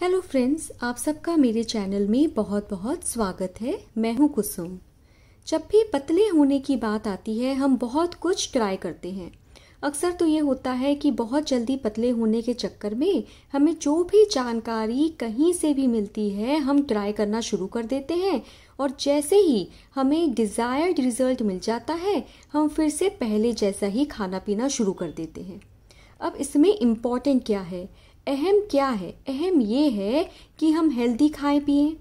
hello friends आप सबका मेरे चैनल में बहुत बहुत स्वागत है मैं हूं कुसुम जब भी पतले होने की बात आती है हम बहुत कुछ ट्राई करते हैं अक्सर तो ये होता है कि बहुत जल्दी पतले होने के चक्कर में हमें जो भी जानकारी कहीं से भी मिलती है हम ट्राई करना शुरू कर देते हैं और जैसे ही हमें डिज़ायर्ड रिज़ल्ट मिल जाता है हम फिर से पहले जैसा ही खाना पीना शुरू कर देते हैं अब इसमें इम्पॉर्टेंट क्या है अहम क्या है अहम ये है कि हम हेल्दी खाएं पिए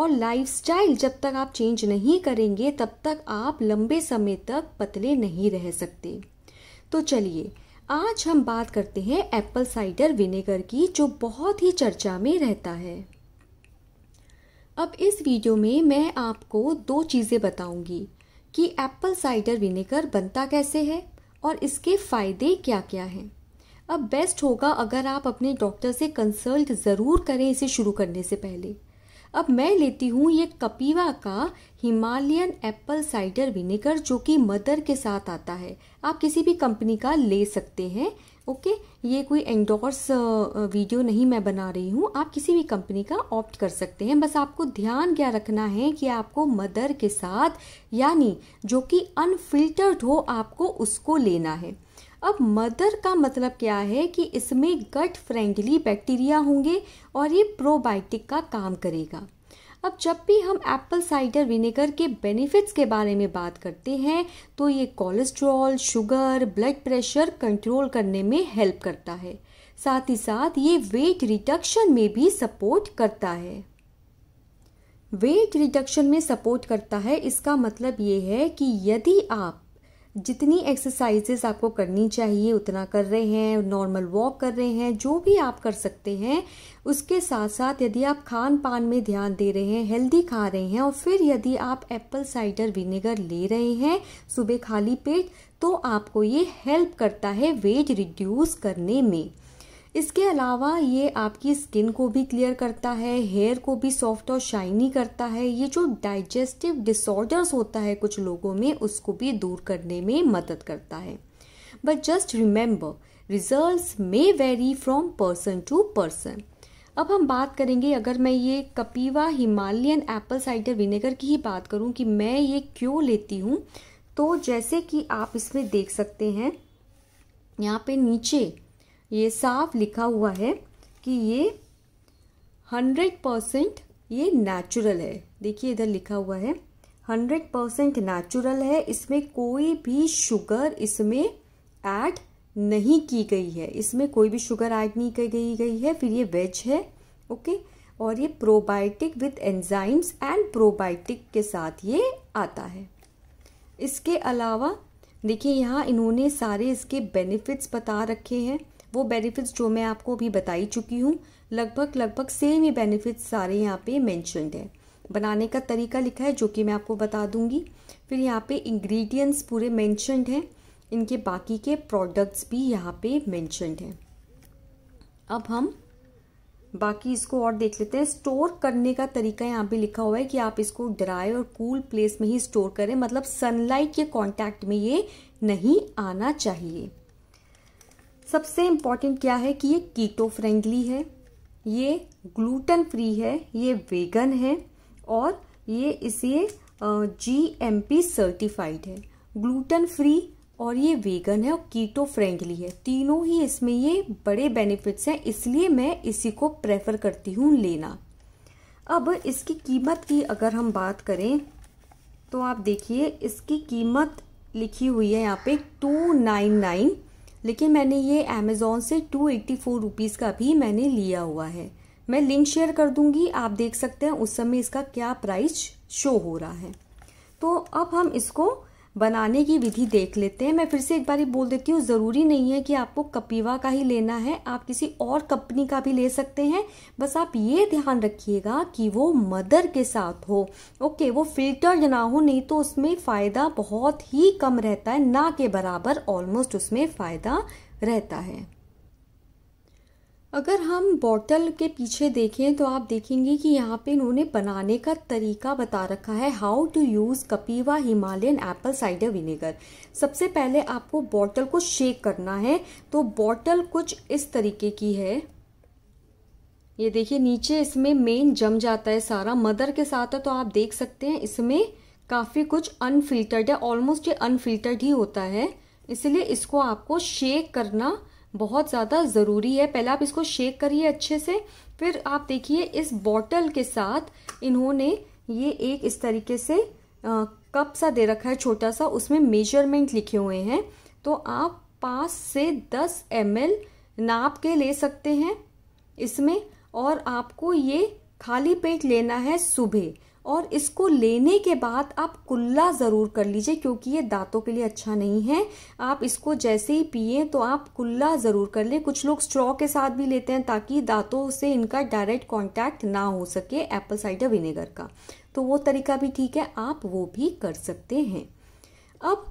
और लाइफस्टाइल जब तक आप चेंज नहीं करेंगे तब तक आप लंबे समय तक पतले नहीं रह सकते तो चलिए आज हम बात करते हैं एप्पल साइडर विनेगर की जो बहुत ही चर्चा में रहता है अब इस वीडियो में मैं आपको दो चीज़ें बताऊंगी कि एप्पल साइडर विनेगर बनता कैसे है और इसके फ़ायदे क्या क्या हैं अब बेस्ट होगा अगर आप अपने डॉक्टर से कंसल्ट ज़रूर करें इसे शुरू करने से पहले अब मैं लेती हूँ ये कपीवा का हिमालयन एप्पल साइडर विनेगर जो कि मदर के साथ आता है आप किसी भी कंपनी का ले सकते हैं ओके ये कोई एंडोर्स वीडियो नहीं मैं बना रही हूँ आप किसी भी कंपनी का ऑप्ट कर सकते हैं बस आपको ध्यान क्या रखना है कि आपको मदर के साथ यानी जो कि अनफिल्टर्ड हो आपको उसको लेना है अब मदर का मतलब क्या है कि इसमें गट फ्रेंडली बैक्टीरिया होंगे और ये प्रोबायोटिक का काम करेगा अब जब भी हम एप्पल साइडर विनेगर के बेनिफिट्स के बारे में बात करते हैं तो ये cholesterol sugar blood pressure control करने में हेल्प करता है साथ ही साथ ये वेट रिडक्शन में भी सपोर्ट करता है वेट रिडक्शन में सपोर्ट करता है इसका मतलब ये है कि यदि आप जितनी एक्सरसाइजेस आपको करनी चाहिए उतना कर रहे हैं नॉर्मल वॉक कर रहे हैं जो भी आप कर सकते हैं उसके साथ साथ यदि आप खान पान में ध्यान दे रहे हैं हेल्दी खा रहे हैं और फिर यदि आप एप्पल साइडर विनेगर ले रहे हैं सुबह खाली पेट तो आपको ये हेल्प करता है वेट रिड्यूस करने में इसके अलावा ये आपकी स्किन को भी क्लियर करता है हेयर को भी सॉफ्ट और शाइनी करता है ये जो डाइजेस्टिव डिसऑर्डर्स होता है कुछ लोगों में उसको भी दूर करने में मदद करता है but just remember result may vary from person to person अब हम बात करेंगे अगर मैं ये Kapiva Himalayan apple cider vinegar की ही बात करूं कि मैं ये क्यों लेती हूं तो जैसे कि आप इसमें देख सकते हैं यहाँ पे नीचे ये साफ लिखा हुआ है कि ये हंड्रेड परसेंट ये नेचुरल है देखिए इधर लिखा हुआ है हंड्रेड परसेंट नेचुरल है इसमें कोई भी शुगर इसमें ऐड नहीं की गई है इसमें कोई भी शुगर ऐड नहीं की गई गई है फिर ये वेज है ओके और ये probiotic with enzymes and probiotic के साथ ये आता है इसके अलावा देखिए यहाँ इन्होंने सारे इसके बेनिफिट्स बता रखे हैं वो बेनिफिट्स जो मैं आपको अभी बताई चुकी हूँ लगभग लगभग सेम ही बेनिफिट्स सारे यहाँ पे मैंशनड है बनाने का तरीका लिखा है जो कि मैं आपको बता दूँगी फिर यहाँ पे इंग्रेडिएंट्स पूरे मैंशनड हैं इनके बाकी के प्रोडक्ट्स भी यहाँ पे मैंशनड हैं अब हम बाकी इसको और देख लेते हैं स्टोर करने का तरीका यहाँ पे लिखा हुआ है कि आप इसको ड्राई और कूल प्लेस में ही स्टोर करें मतलब सनलाइट के कांटेक्ट में ये नहीं आना चाहिए सबसे इम्पॉर्टेंट क्या है कि ये कीटो फ्रेंडली है ये ग्लूटन फ्री है ये वेगन है और ये इसे जी एम पी सर्टिफाइड है ग्लूटन फ्री और ये वेगन है और कीटो फ्रेंडली है तीनों ही इसमें ये बड़े बेनिफिट्स हैं इसलिए मैं इसी को प्रेफर करती हूँ लेना अब इसकी कीमत की अगर हम बात करें तो आप देखिए इसकी कीमत लिखी हुई है यहाँ पे टू नाइन नाइन लेकिन मैंने ये अमेज़ोन से टू एट्टी फोर रुपीज़ का भी मैंने लिया हुआ है मैं लिंक शेयर कर दूंगी आप देख सकते हैं उस समय इसका क्या प्राइस शो हो रहा है तो अब हम इसको बनाने की विधि देख लेते हैं मैं फिर से एक बार ही बोल देती हूँ ज़रूरी नहीं है कि आपको कपीवा का ही लेना है आप किसी और कंपनी का भी ले सकते हैं बस आप ये ध्यान रखिएगा कि वो मदर के साथ हो ओके वो फिल्टर ना हो नहीं तो उसमें फ़ायदा बहुत ही कम रहता है ना के बराबर ऑलमोस्ट उसमें फ़ायदा रहता है अगर हम बॉटल के पीछे देखें तो आप देखेंगे कि यहाँ पे इन्होंने बनाने का तरीका बता रखा है how to use Kapiva Himalayan apple cider vinegar सबसे पहले आपको बॉटल को शेक करना है तो बॉटल कुछ इस तरीके की है ये देखिए नीचे इसमें मेन जम जाता है सारा मदर के साथ है तो आप देख सकते हैं इसमें काफ़ी कुछ अनफिल्टर्ड है ऑलमोस्ट ये अनफिल्टर्ड ही होता है इसलिए इसको आपको शेक करना बहुत ज़्यादा ज़रूरी है पहले आप इसको शेक करिए अच्छे से फिर आप देखिए इस बॉटल के साथ इन्होंने ये एक इस तरीके से आ, कप सा दे रखा है छोटा सा उसमें मेजरमेंट लिखे हुए हैं तो आप पाँच से दस एम नाप के ले सकते हैं इसमें और आपको ये खाली पेट लेना है सुबह और इसको लेने के बाद आप कुल्ला ज़रूर कर लीजिए क्योंकि ये दांतों के लिए अच्छा नहीं है आप इसको जैसे ही पिए तो आप कुल्ला ज़रूर कर लें कुछ लोग स्ट्रॉ के साथ भी लेते हैं ताकि दांतों से इनका डायरेक्ट कांटेक्ट ना हो सके एप्पल साइडर विनेगर का तो वो तरीका भी ठीक है आप वो भी कर सकते हैं अब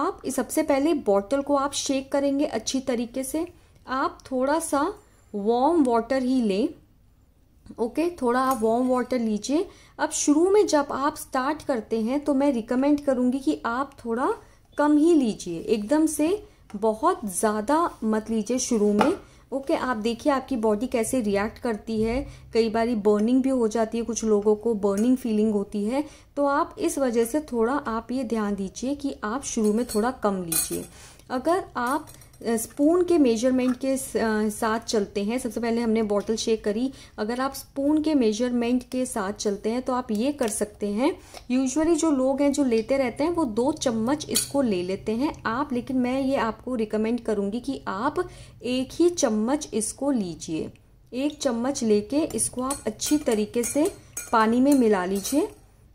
आप सबसे पहले बॉटल को आप शेक करेंगे अच्छी तरीके से आप थोड़ा सा वॉम वाटर ही लें ओके okay, थोड़ा आप वार्म वाटर लीजिए अब शुरू में जब आप स्टार्ट करते हैं तो मैं रिकमेंड करूँगी कि आप थोड़ा कम ही लीजिए एकदम से बहुत ज़्यादा मत लीजिए शुरू में ओके okay, आप देखिए आपकी बॉडी कैसे रिएक्ट करती है कई बार बर्निंग भी हो जाती है कुछ लोगों को बर्निंग फीलिंग होती है तो आप इस वजह से थोड़ा आप ये ध्यान दीजिए कि आप शुरू में थोड़ा कम लीजिए अगर आप स्पून के मेजरमेंट के साथ चलते हैं सबसे पहले हमने बॉटल शेक करी अगर आप स्पून के मेजरमेंट के साथ चलते हैं तो आप ये कर सकते हैं यूजुअली जो लोग हैं जो लेते रहते हैं वो दो चम्मच इसको ले लेते हैं आप लेकिन मैं ये आपको रिकमेंड करूँगी कि आप एक ही चम्मच इसको लीजिए एक चम्मच लेके इसको आप अच्छी तरीके से पानी में मिला लीजिए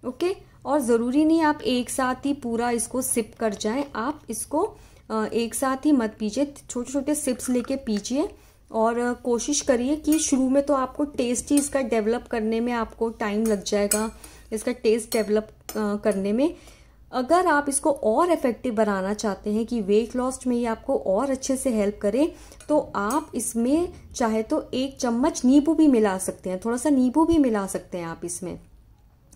ओके और ज़रूरी नहीं आप एक साथ ही पूरा इसको सिप कर जाएं आप इसको एक साथ ही मत पीजिए छोटे छोटे सिप्स लेके पीजिए और कोशिश करिए कि शुरू में तो आपको टेस्ट ही इसका डेवलप करने में आपको टाइम लग जाएगा इसका टेस्ट डेवलप करने में अगर आप इसको और इफेक्टिव बनाना चाहते हैं कि वेट लॉस में ये आपको और अच्छे से हेल्प करे तो आप इसमें चाहे तो एक चम्मच नींबू भी मिला सकते हैं थोड़ा सा नींबू भी मिला सकते हैं आप इसमें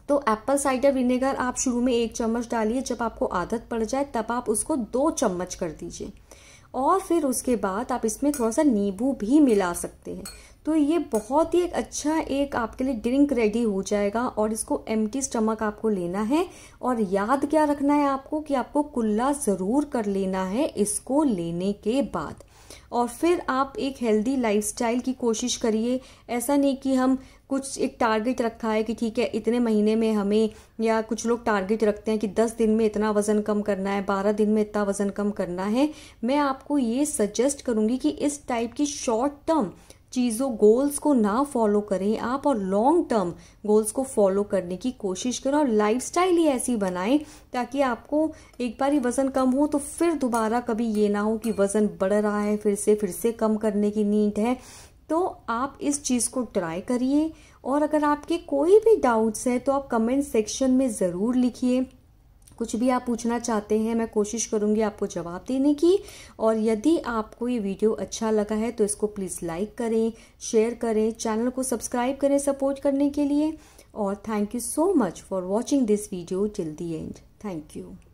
तो एप्पल साइडर विनेगर आप शुरू में एक चम्मच डालिए जब आपको आदत पड़ जाए तब आप उसको दो चम्मच कर दीजिए और फिर उसके बाद आप इसमें थोड़ा सा नींबू भी मिला सकते हैं तो ये बहुत ही एक अच्छा एक आपके लिए ड्रिंक रेडी हो जाएगा और इसको एम स्टमक आपको लेना है और याद क्या रखना है आपको कि आपको कुल्ला ज़रूर कर लेना है इसको लेने के बाद और फिर आप एक हेल्दी लाइफस्टाइल की कोशिश करिए ऐसा नहीं कि हम कुछ एक टारगेट रखा है कि ठीक है इतने महीने में हमें या कुछ लोग टारगेट रखते हैं कि दस दिन में इतना वज़न कम करना है बारह दिन में इतना वज़न कम करना है मैं आपको ये सजेस्ट करूँगी कि इस टाइप की शॉर्ट टर्म चीज़ों गोल्स को ना फॉलो करें आप और लॉन्ग टर्म गोल्स को फॉलो करने की कोशिश करें और लाइफ ही ऐसी बनाएं ताकि आपको एक बार ही वज़न कम हो तो फिर दोबारा कभी ये ना हो कि वज़न बढ़ रहा है फिर से फिर से कम करने की नीड है तो आप इस चीज़ को ट्राई करिए और अगर आपके कोई भी डाउट्स हैं तो आप कमेंट सेक्शन में ज़रूर लिखिए कुछ भी आप पूछना चाहते हैं मैं कोशिश करूँगी आपको जवाब देने की और यदि आपको ये वीडियो अच्छा लगा है तो इसको प्लीज़ लाइक करें शेयर करें चैनल को सब्सक्राइब करें सपोर्ट करने के लिए और thank you so much for watching this video till the end thank you